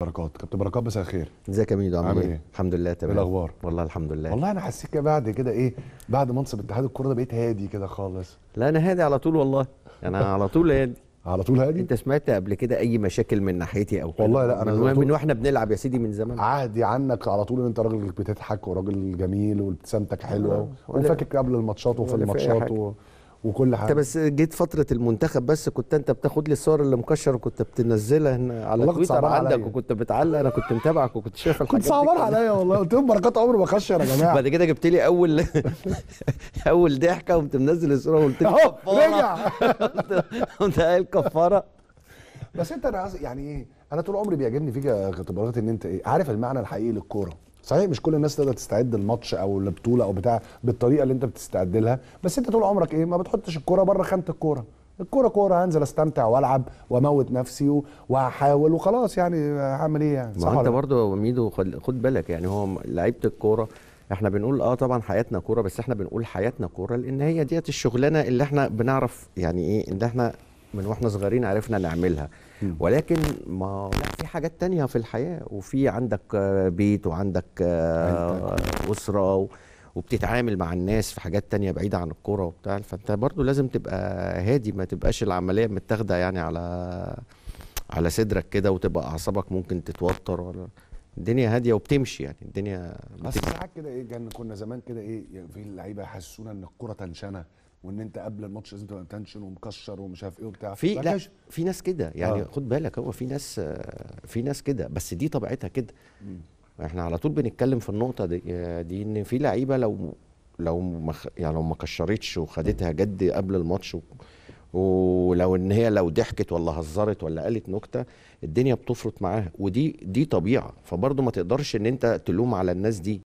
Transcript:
بركات كابتن بركات مساء الخير ازيك يا ميدو عامل ايه؟, ايه الحمد لله ايه تمام ايه الاخبار والله الحمد لله والله انا حسيت كده بعد كده ايه بعد منصب اتحاد الكوره ده بقيت هادي كده خالص لا انا هادي على طول والله انا على طول هادي على طول هادي انت سمعت قبل كده اي مشاكل من ناحيتي او والله لا انا من, من واحنا بنلعب يا سيدي من زمان عهدي عنك على طول ان انت راجل بتضحك وراجل جميل وابتسامتك حلوه آه، وفاكك قبل الماتشات وفي الماتشات وكل حاجه انت بس جيت فتره المنتخب بس كنت انت بتاخد لي الصور اللي مكشر وكنت بتنزلها هنا على تويتر عندك علي. وكنت بتعلق انا كنت متابعك وكنت شايفك كنت صعبان عليا والله قلت لهم بركات عمر ما يا جماعه بعد كده جبت لي اول اول ضحكه وقمت منزل الصوره وقلت لي رجع قمت قايل كفاره بس انت انا يعني ايه انا طول عمري بيعجبني فيك يا اختبارات ان انت ايه عارف المعنى الحقيقي للكوره صحيح مش كل الناس تقدر تستعد الماتش او البطوله او بتاع بالطريقه اللي انت بتستعد لها بس انت طول عمرك ايه ما بتحطش الكوره بره خانه الكوره الكوره كوره هنزل استمتع والعب واموت نفسي وهحاول وخلاص يعني هعمل ايه يعني صح ما انت برضه ميدو خد بالك يعني هو لعيبه الكوره احنا بنقول اه طبعا حياتنا كوره بس احنا بنقول حياتنا كوره لان هي ديت الشغلانه اللي احنا بنعرف يعني ايه ان احنا من واحنا صغيرين عرفنا نعملها ولكن ما لا في حاجات تانية في الحياة وفي عندك بيت وعندك أسرة وبتتعامل مع الناس في حاجات تانية بعيدة عن الكورة وبتاع فأنت برضو لازم تبقى هادي ما تبقاش العملية متاخدة يعني على على صدرك كده وتبقى أعصابك ممكن تتوتر ولا الدنيا هاديه وبتمشي يعني الدنيا بس ساعات كده ايه كان كنا زمان كده ايه يعني في اللعيبه يحسسونا ان الكره تنشنه وان انت قبل الماتش لازم تبقى تنشن ومكشر ومش عارف ايه وبتاع في لا في ناس كده يعني آه. خد بالك هو في ناس في ناس كده بس دي طبيعتها كده احنا على طول بنتكلم في النقطه دي, دي ان في لعيبه لو لو مخ يعني لو ما كشرتش وخدتها جد قبل الماتش ولو ان هي لو ضحكت ولا هزرت ولا قالت نكته الدنيا بتفرط معاها ودي دي طبيعه فبرضه ما تقدرش ان انت تلوم على الناس دي